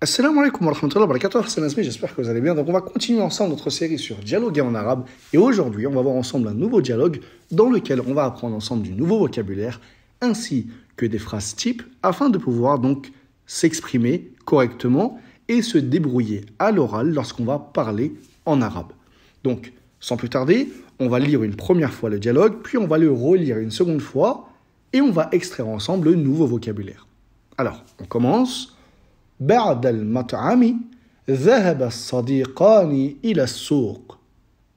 Assalamu alaikum wa rahmatullahi wa barakatuh, j'espère que vous allez bien. Donc on va continuer ensemble notre série sur dialoguer en arabe et aujourd'hui on va voir ensemble un nouveau dialogue dans lequel on va apprendre ensemble du nouveau vocabulaire ainsi que des phrases types afin de pouvoir donc s'exprimer correctement et se débrouiller à l'oral lorsqu'on va parler en arabe. Donc sans plus tarder, on va lire une première fois le dialogue, puis on va le relire une seconde fois et on va extraire ensemble le nouveau vocabulaire. Alors on commence. بعد المطعم ذهب الصديقان إلى السوق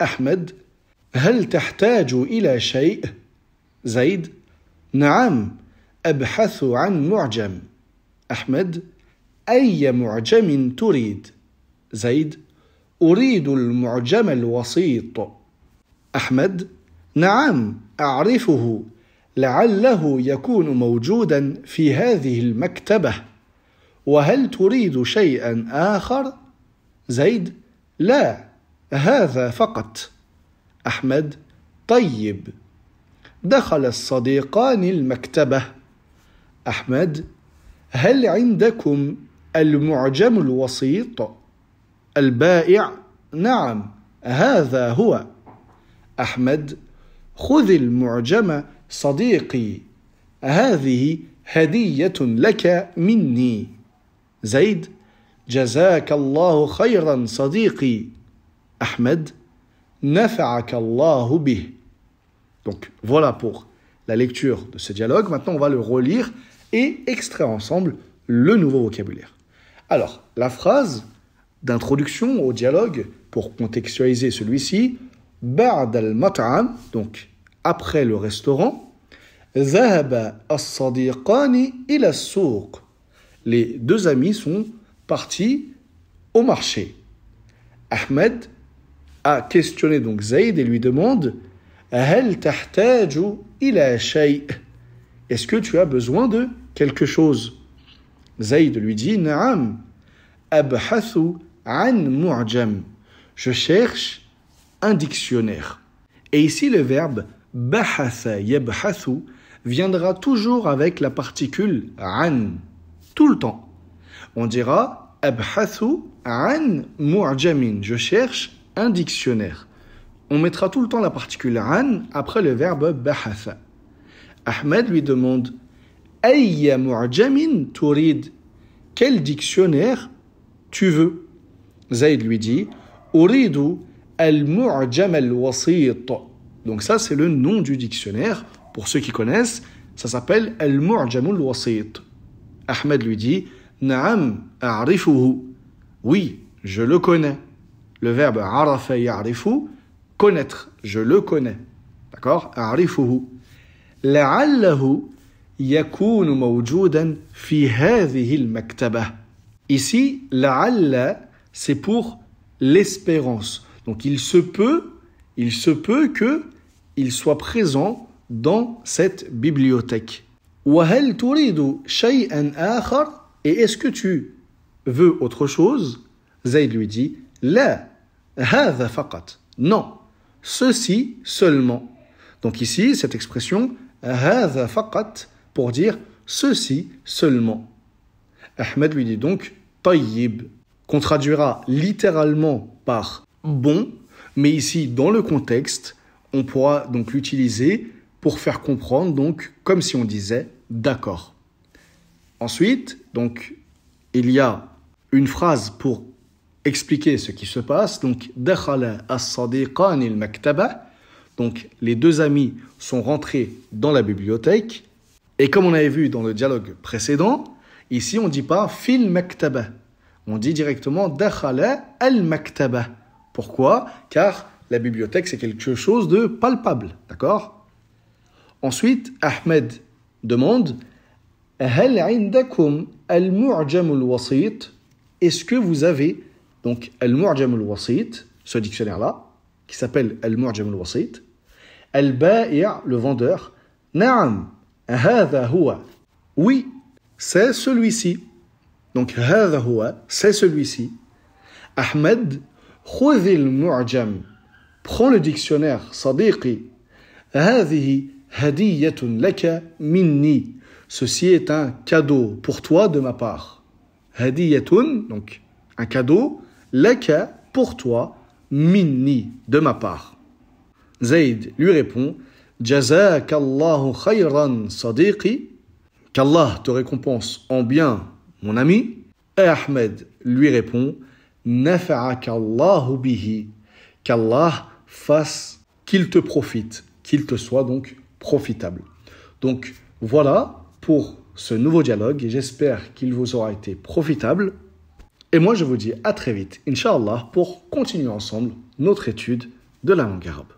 أحمد هل تحتاج إلى شيء؟ زيد نعم أبحث عن معجم أحمد أي معجم تريد؟ زيد أريد المعجم الوسيط أحمد نعم أعرفه لعله يكون موجودا في هذه المكتبة وهل تريد شيئا آخر؟ زيد: لا، هذا فقط. أحمد: طيب. دخل الصديقان المكتبة. أحمد: هل عندكم المعجم الوسيط؟ البائع: نعم، هذا هو. أحمد: خذ المعجم صديقي، هذه هدية لك مني. Zaid, Jazakallahu khayran sadiqi. Ahmed, Nafa'akallahu bih. Donc voilà pour la lecture de ce dialogue. Maintenant, on va le relire et extraire ensemble le nouveau vocabulaire. Alors, la phrase d'introduction au dialogue, pour contextualiser celui-ci, Ba'da al-mat'am, donc après le restaurant, ذهب الصديقان إلى السوق les deux amis sont partis au marché. Ahmed a questionné donc Zaïd et lui demande Est-ce que tu as besoin de quelque chose Zaïd lui dit Je cherche un dictionnaire. Et ici, le verbe bahatha yabhathu viendra toujours avec la particule tout le temps. On dira abhathu an mu'jamin. Je cherche un dictionnaire. On mettra tout le temps la particule an après le verbe bahatha. Ahmed lui demande Ayya mu'jamin turid. Quel dictionnaire tu veux Zaid lui dit Uridu al-mu'jam al-wasit. Donc ça c'est le nom du dictionnaire. Pour ceux qui connaissent, ça s'appelle al-mu'jam al-wasit. Ahmed lui dit Naam a'rifuhu. Oui, je le connais. Le verbe arafa ya'rifu, connaître, je le connais. D'accord A'rifuhu. La'allahu yakunu mawjudan fi hadhihi al-maktaba. Ici, la'alla, c'est pour l'espérance. Donc il se peut, il se peut que il soit présent dans cette bibliothèque. Et est-ce que tu veux autre chose Zaid lui dit faqat. Non, ceci seulement. Donc ici, cette expression hadha faqat pour dire ceci seulement. Ahmed lui dit donc tayyib qu'on traduira littéralement par bon, mais ici dans le contexte, on pourra donc l'utiliser pour faire comprendre, donc, comme si on disait d'accord. Ensuite, donc, il y a une phrase pour expliquer ce qui se passe. Donc, Donc, les deux amis sont rentrés dans la bibliothèque. Et comme on avait vu dans le dialogue précédent, ici on ne dit pas fil maktaba. On dit directement dakhala al maktaba. Pourquoi Car la bibliothèque c'est quelque chose de palpable, d'accord Ensuite, Ahmed demande Est-ce que vous avez donc al-mu'jam al-wasit, ce dictionnaire-là, qui s'appelle al-mu'jam al-wasit, al baia le vendeur, na'am, hadha huwa. Oui, c'est celui-ci. Donc hadha huwa, c'est celui-ci. Ahmed, khudh al-mu'jam. Prends le dictionnaire, صديقي. هذه Hadiyatun laka minni. Ceci est un cadeau pour toi de ma part. Hadiyatun, donc un cadeau, laka pour toi, minni, de ma part. Zayd lui répond Jazakallahu khayran sadiqi. Qu'Allah te récompense en bien, mon ami. Et Ahmed lui répond Nafa'akallahu bihi. Qu'Allah fasse qu'il te profite, qu'il te soit donc profitable. Donc voilà pour ce nouveau dialogue et j'espère qu'il vous aura été profitable. Et moi je vous dis à très vite, Inch'Allah, pour continuer ensemble notre étude de la langue arabe.